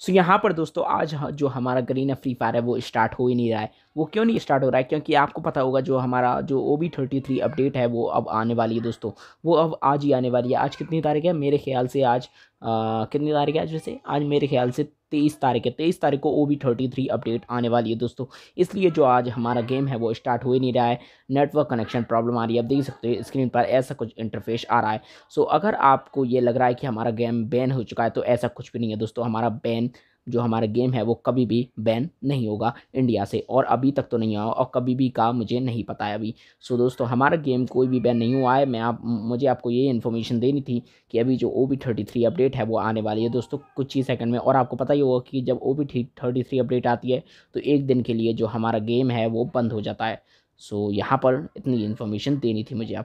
सो यहाँ पर दोस्तों आज जो हमारा ग्रीन फ्री फायर है वो स्टार्ट हो ही नहीं रहा है वो क्यों नहीं स्टार्ट हो रहा है क्योंकि आपको पता होगा जो हमारा जो O B thirty three update है वो अब आने वाली है दोस्तों वो अब आज ही आने वाली है आज कितनी तारीख है मेरे ख्याल से आज आ, कितनी तारीख है आज वैसे आज मेरे ख्याल से तेईस तारीख है तेईस तारीख को O B thirty three update आने वाली है दोस्तों इसलिए जो आज हमारा गेम है वो स्टार्ट हो ही नहीं रहा है नेटवर्क कनेक्शन प्रॉब्लम आ रही है आप देख सकते हो स्क्रीन पर ऐसा कुछ इंटरफेस आ रहा है सो अगर आपको ये लग रहा है कि हमारा गेम बैन हो चुका है तो ऐसा कुछ भी नहीं है दोस्तों हमारा बैन जो हमारा गेम है वो कभी भी बैन नहीं होगा इंडिया से और अभी तक तो नहीं हुआ और कभी भी का मुझे नहीं पता है अभी सो so, दोस्तों हमारा गेम कोई भी बैन नहीं हुआ है मैं आप मुझे आपको ये इन्फॉर्मेशन देनी थी कि अभी जो O B thirty three update है वो आने वाली है दोस्तों कुछ ही सेकंड में और आपको पता ही होगा कि जब O B thirty three update आती है तो एक दिन के लिए जो हमारा गेम है वो बंद हो जाता है सो so, यहाँ पर इतनी इन्फॉर्मेशन देनी थी मुझे आप